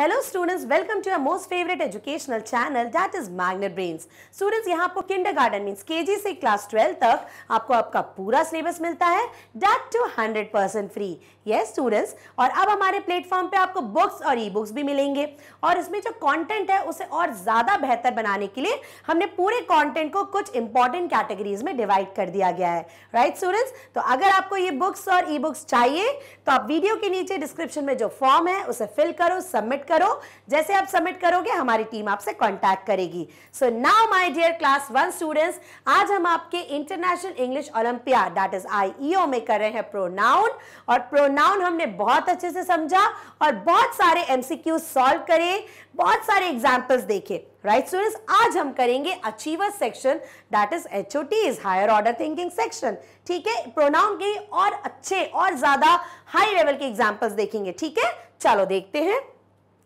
Hello students welcome to your most favourite educational channel that is magnet brains students यहाँ आपको Kinder garden means के से class twelve तक आपको आपका पूरा सिलेबस मिलता है that too hundred percent free ये स्टूडेंट्स और अब हमारे प्लेटफॉर्म पे आपको बुक्स और ई बुक्स भी मिलेंगे और इसमें जो कॉन्टेंट है उसे और ज़्यादा बेहतर बनाने के लिए हमने पूरे कॉन्टेंट को कुछ इंपॉर्टेंट कैटेगरीज में डिवाइड कर दिया गया है राइट right, स्टूडेंट्स तो अगर आपको ये बुक्स और ई बुक्स चाहिए तो आप वीडियो के नीचे डिस्क्रिप्शन में जो फॉर्म है उसे फिल करो सबमिट करो जैसे आप सबमिट करोगे हमारी टीम आपसे कांटेक्ट करेगी so now my dear class one students आज हम आपके international English Olympiad that is IEO में कर रहे हैं प्रोनाउन और प्रोनाउन हमने बहुत अच्छे से समझा और बहुत सारे एमसीक्यू सॉल्व करे बहुत सारे एग्जाम्पल्स देखे राइट right, स्टूडेंट्स आज हम करेंगे achiever section that is H O T is higher order thinking section ठीक है प्रोनाउन के और अच्छे और ज्यादा हाई लेवल के एग्जाम्पल्स देखेंगे ठीक है चलो देखते हैं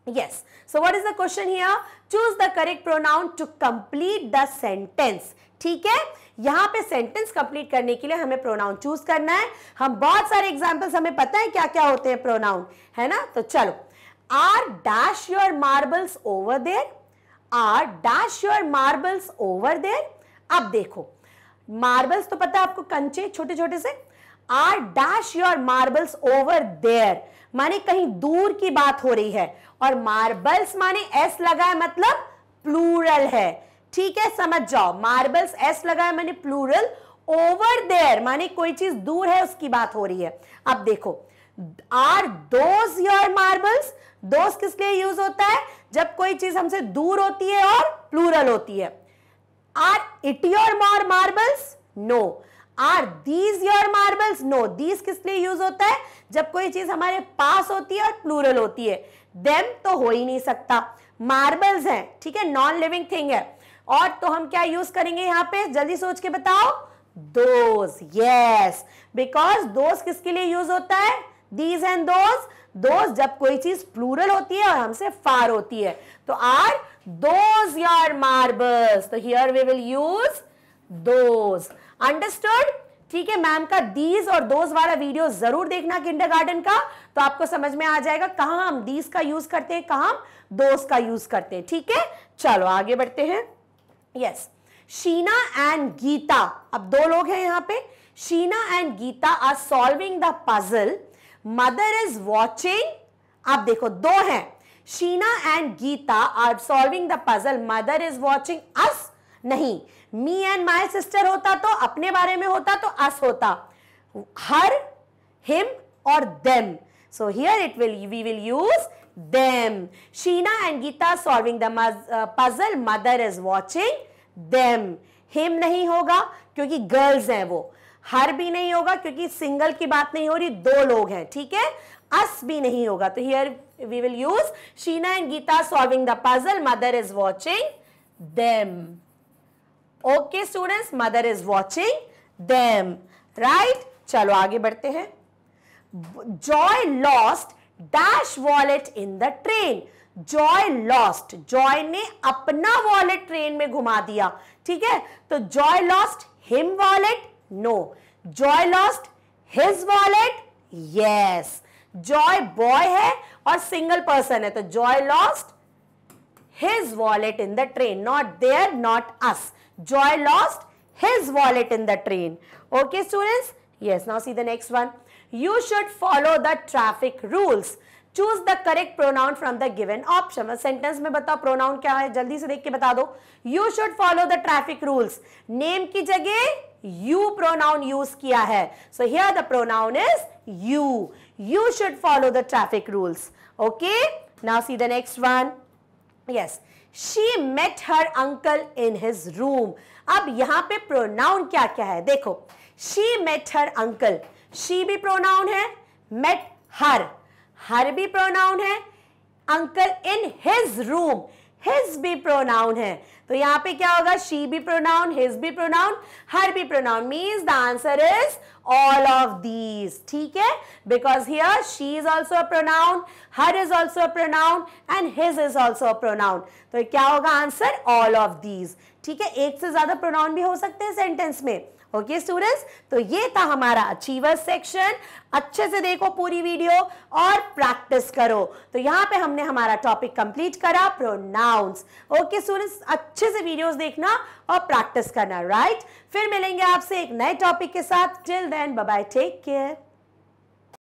Yes. So what is the question here? Choose the correct pronoun to complete the sentence. ठीक है यहां पे सेंटेंस कंप्लीट करने के लिए हमें प्रोनाउन चूज करना है हम बहुत सारे एग्जाम्पल्स हमें पता है क्या क्या होते हैं प्रोनाउन है ना तो चलो are dash your marbles over there are dash your marbles over there अब देखो मार्बल्स तो पता है आपको कंचे छोटे छोटे से are dash your marbles over there माने कहीं दूर की बात हो रही है और मार्बल्स माने एस लगा है मतलब प्लूरल है ठीक है समझ जाओ मार्बल्स एस लगा है माने प्लूरल ओवर देयर माने कोई चीज दूर है उसकी बात हो रही है अब देखो आर दोज योर मार्बल्स दोस्त किस लिए यूज होता है जब कोई चीज हमसे दूर होती है और प्लूरल होती है are it your more marbles no no. Are these your marbles no these किस लिए यूज होता है जब कोई चीज हमारे पास होती है और प्लूरल होती है देम तो हो ही नहीं सकता मार्बल्स है ठीक है नॉन लिविंग थिंग है और तो हम क्या यूज करेंगे यहाँ पे जल्दी सोच के बताओ दोज यस बिकॉज दोज किसके लिए यूज होता है दीज एंड दोज दोज जब कोई चीज प्लूरल होती है और हमसे फार होती है तो आर दोज योर मार्बल्स तो here we will use those understood ठीक है मैम का दीज और दोज वाला वीडियो जरूर देखना किंडर गार्डन का तो आपको समझ में आ जाएगा कहा हम दीज का यूज करते हैं कहा हम दोज का यूज करते हैं ठीक है चलो आगे बढ़ते हैं यस शीना एंड गीता अब दो लोग हैं यहाँ पे Sheena and Geeta are solving the puzzle mother is watching आप देखो दो हैं Sheena and Geeta are solving the puzzle mother is watching us नहीं मी एंड माई सिस्टर होता तो अपने बारे में होता तो अस होता हर हिम और them so here it will we will use them Sheena and Geeta solving the puzzle mother is watching them him नहीं होगा क्योंकि गर्ल्स हैं वो हर भी नहीं होगा क्योंकि सिंगल की बात नहीं हो रही दो लोग हैं ठीक है अस भी नहीं होगा तो here we will use Sheena and Geeta solving the puzzle mother is watching them okay students mother is watching them right चलो आगे बढ़ते हैं Joy lost dash wallet in the train Joy lost Joy ने अपना वॉलेट ट्रेन में घुमा दिया ठीक है तो Joy lost him wallet no Joy lost his wallet yes Joy boy है और सिंगल पर्सन है तो Joy lost his wallet in the train. Not there, not us. Joy lost his wallet in the train. Okay, students? Yes, now see the next one. You should follow the traffic rules. choose the correct pronoun from the given option a sentence mein batao pronoun kya hai jaldi se dekh ke bata do you should follow the traffic rules name ki jagah you pronoun use kiya hai so here the pronoun is you you should follow the traffic rules okay now see the next one yes she met her uncle in his room अब यहां पे pronoun क्या क्या है देखो she met her uncle she भी pronoun है met her her भी प्रोनाउन है uncle in his room his भी प्रोनाउन है तो यहाँ पे क्या होगा शी भी प्रोनाउन हिज भी प्रोनाउन हर भी pronoun means the answer is all of these ठीक है because here she is also a pronoun her is also a pronoun and his is also a pronoun तो क्या होगा answer all of these ठीक है एक से ज्यादा प्रोनाउन भी हो सकते हैं सेंटेंस में ओके स्टूडेंट्स तो ये था हमारा अचीवर्स सेक्शन अच्छे से देखो पूरी वीडियो और प्रैक्टिस करो तो यहाँ पे हमने हमारा टॉपिक कंप्लीट करा प्रोनाउंस ओके स्टूडेंट्स अच्छे से वीडियोस देखना और प्रैक्टिस करना राइट फिर मिलेंगे आपसे एक नए टॉपिक के साथ till then bye take care